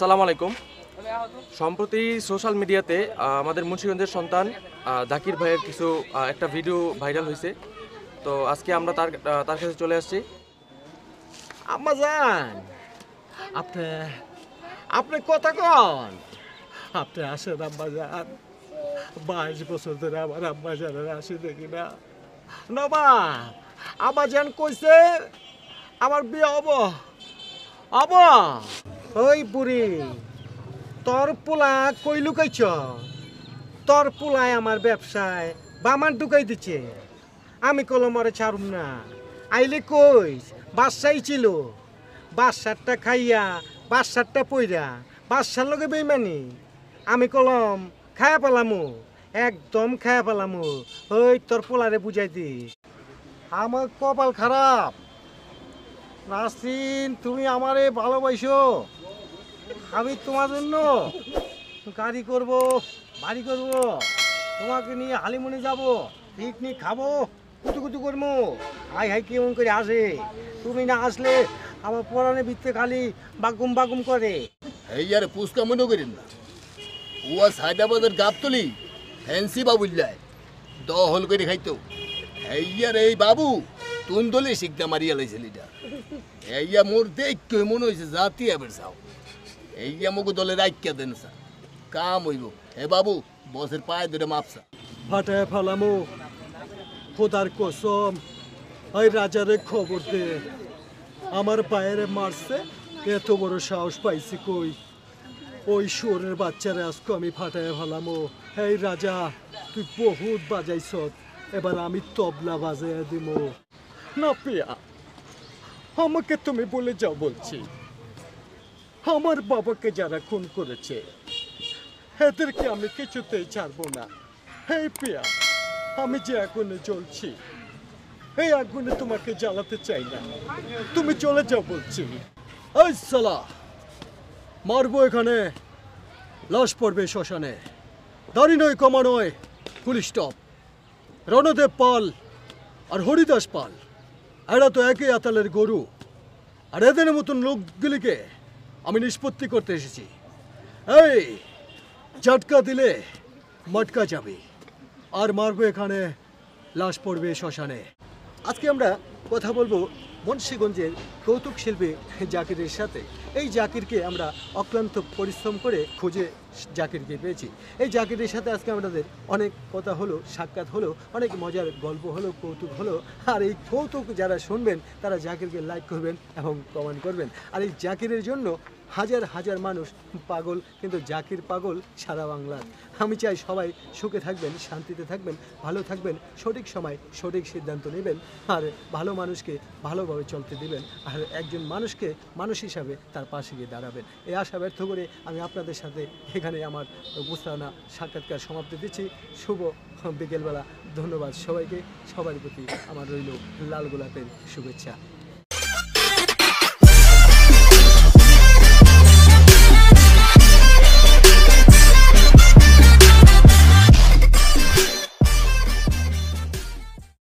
সালাম আলাইকুম সম্প্রতি সোশ্যাল মিডিয়াতে আমাদের মুন্সিগঞ্জের সন্তান জাকির ভাইয়ের কিছু একটা ভিডিও ভাইরাল হয়েছে তো আজকে আমরা তার তার কাছে চলে আসছি আম্মা আপনি আপনি কথা কন আপনি আসেন আম্মা বাইশ বছর ধরে আমার আম্মা আসে দেখি না নবা আম্মা যান কইছে আমার বিয়ে হব হব ওই বুড়ি তোর পোলা কই লুকাইছ তোর পোলায় আমার ব্যবসায় বামান ঢুকাই দিচ্ছে আমি কলমারে ছাড়ুম না আইলে কইস বাদশাই ছিল বাদশারটা খাইয়া বাদশারটা পইরা বাদশার লগে বেইমানি আমি কলম খায়া পালাম একদম খায়া পালাম ওই তোর পোলারে বুঝাই দি আমার কপাল খারাপ নাসিন তুমি আমারে ভালোবাসো আমি তোমার জন্য গাড়ি করব বাড়ি করব তোমাকে নিয়ে হালিমুনি যাব পিকনিক খাবো কুতু কুতু করবো হাই হাই কেমন করে আসে তুমি না আসলে আমার পরানে ভিত্তে খালি বাগুম বাগুম করে এই আরে পুষ্কা মনে করেন না উয়া সাইদাবাদের গাবতলি ফ্যান্সি বাবুল যায় দহল করে খাইতো আর এই বাবু তুন্দলে শিখতে মারিয়া লাইছে লিডার এইয়া মোর দেখতে মনে হয়েছে জাতি আবার যাও এই যে আমাকে দলে রাখিয়া দেন স্যার কাম হইব হে বাবু বসের পায়ে ধরে মাপসা ফাটায় ফালামো খোদার কসম ওই রাজারে খবর দে আমার পায়েরে মারছে এত বড় সাহস পাইছি কই ওই শোরের বাচ্চারে আজকে আমি ফাটায় ফেলামো হেই রাজা তুই বহুত বাজাইছ এবার আমি তবলা বাজাই দিব না পিয়া আমাকে তুমি বলে যাও বলছি আমার বাবাকে যারা খুন করেছে এদেরকে আমি কিছুতেই ছাড়বো না হে পিয়া আমি যে আগুনে চলছি এই আগুনে তোমাকে জ্বালাতে চাই না তুমি চলে যাও বলছি ওই সালা মারবো এখানে লাশ পড়বে শ্মশানে দাঁড়ি নয় কমা নয় পুলিশ টপ রণদেব পাল আর হরিদাস পাল এরা তো একই আতালের গরু আর এদের মতন লোকগুলিকে আমি নিষ্পত্তি করতে এসেছি এই ঝটকা দিলে মটকা যাবে আর মারবো এখানে লাশ পড়বে শ্মশানে আজকে আমরা কথা বলবো মুন্সীগঞ্জের কৌতুক শিল্পী জাকিরের সাথে এই জাকিরকে আমরা অক্লান্ত পরিশ্রম করে খুঁজে জাকিরকে পেয়েছি এই জাকিরের সাথে আজকে আমাদের অনেক কথা হলো সাক্ষাৎ হলো অনেক মজার গল্প হলো কৌতুক হলো আর এই কৌতুক যারা শুনবেন তারা জাকিরকে লাইক করবেন এবং কমেন্ট করবেন আর এই জাকিরের জন্য হাজার হাজার মানুষ পাগল কিন্তু জাকির পাগল সারা বাংলার আমি চাই সবাই সুখে থাকবেন শান্তিতে থাকবেন ভালো থাকবেন সঠিক সময় সঠিক সিদ্ধান্ত নেবেন আর ভালো মানুষকে ভালো সুন্দরভাবে চলতে দিবেন আর একজন মানুষকে মানুষ হিসাবে তার পাশে গিয়ে দাঁড়াবেন এই আশা ব্যর্থ করে আমি আপনাদের সাথে এখানে আমার উপস্থাপনা সাক্ষাৎকার সমাপ্তি দিচ্ছি শুভ বিকেলবেলা ধন্যবাদ সবাইকে সবার প্রতি আমার রইল লাল গোলাপের শুভেচ্ছা